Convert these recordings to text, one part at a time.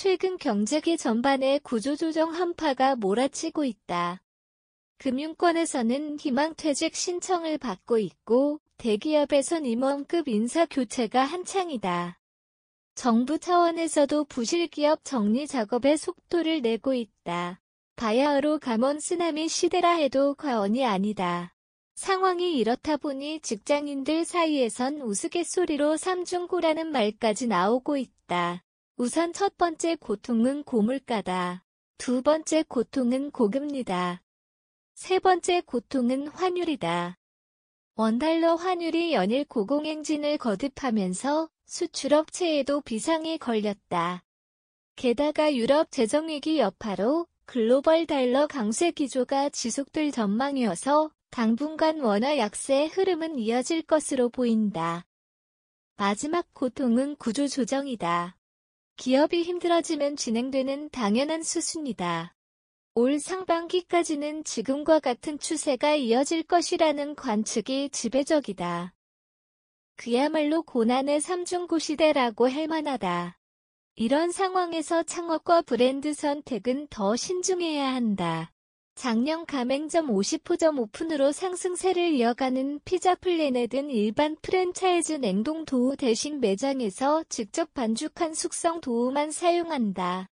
최근 경제계 전반에 구조조정 한파가 몰아치고 있다. 금융권에서는 희망퇴직 신청을 받고 있고 대기업에선 임원급 인사교체가 한창이다. 정부 차원에서도 부실기업 정리 작업에 속도를 내고 있다. 바야흐로 감원 쓰나미 시대라 해도 과언이 아니다. 상황이 이렇다 보니 직장인들 사이에선 우스갯소리로 삼중고라는 말까지 나오고 있다. 우선 첫 번째 고통은 고물가다. 두 번째 고통은 고금리다. 세 번째 고통은 환율이다. 원달러 환율이 연일 고공행진을 거듭하면서 수출업체에도 비상이 걸렸다. 게다가 유럽 재정위기 여파로 글로벌 달러 강세 기조가 지속될 전망이어서 당분간 원화 약세 흐름은 이어질 것으로 보인다. 마지막 고통은 구조조정이다. 기업이 힘들어지면 진행되는 당연한 수순이다. 올 상반기까지는 지금과 같은 추세가 이어질 것이라는 관측이 지배적이다. 그야말로 고난의 삼중고시대라고 할 만하다. 이런 상황에서 창업과 브랜드 선택은 더 신중해야 한다. 작년 가맹점 50호점 오픈으로 상승세를 이어가는 피자플래넷은 일반 프랜차이즈 냉동 도우 대신 매장에서 직접 반죽한 숙성 도우만 사용한다.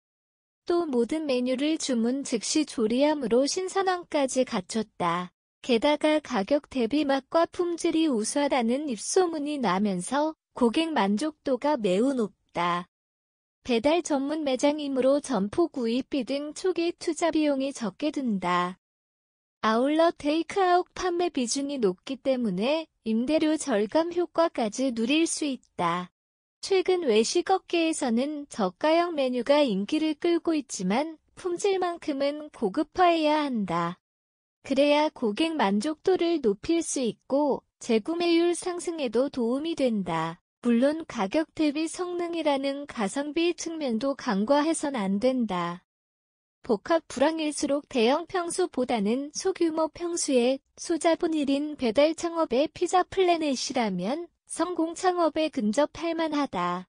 또 모든 메뉴를 주문 즉시 조리함으로 신선함까지 갖췄다. 게다가 가격 대비 맛과 품질이 우수하다는 입소문이 나면서 고객 만족도가 매우 높다. 배달 전문 매장이므로 점포 구입비 등 초기 투자 비용이 적게 든다. 아울러 테이크아웃 판매 비중이 높기 때문에 임대료 절감 효과까지 누릴 수 있다. 최근 외식 업계에서는 저가형 메뉴가 인기를 끌고 있지만 품질만큼은 고급화해야 한다. 그래야 고객 만족도를 높일 수 있고 재구매율 상승에도 도움이 된다. 물론 가격 대비 성능이라는 가성비 측면도 간과해선 안 된다. 복합 불황일수록 대형 평수보다는 소규모 평수의 소자본 1인 배달 창업의 피자 플래넷이라면 성공 창업에 근접할 만하다.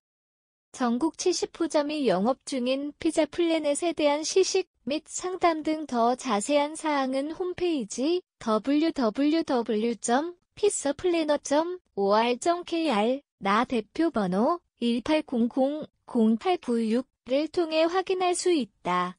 전국 70호점이 영업 중인 피자 플래넷에 대한 시식 및 상담 등 더 자세한 사항은 홈페이지 www.pizzaplanet.or.kr 나 대표 번호 1 8 0 0 0 8 9 6를 통해 확인할 수 있다.